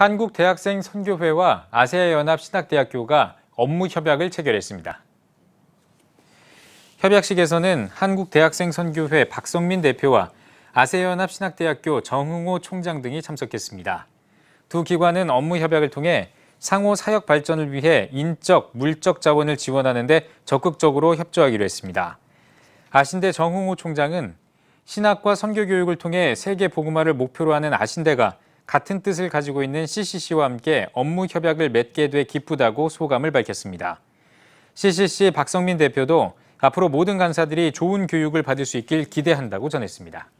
한국대학생 선교회와 아세아연합 신학대학교가 업무 협약을 체결했습니다. 협약식에서는 한국대학생 선교회 박성민 대표와 아세아연합 신학대학교 정흥호 총장 등이 참석했습니다. 두 기관은 업무 협약을 통해 상호 사역 발전을 위해 인적, 물적 자원을 지원하는 데 적극적으로 협조하기로 했습니다. 아신대 정흥호 총장은 신학과 선교 교육을 통해 세계 복음화를 목표로 하는 아신대가 같은 뜻을 가지고 있는 CCC와 함께 업무 협약을 맺게 돼 기쁘다고 소감을 밝혔습니다. CCC 박성민 대표도 앞으로 모든 간사들이 좋은 교육을 받을 수 있길 기대한다고 전했습니다.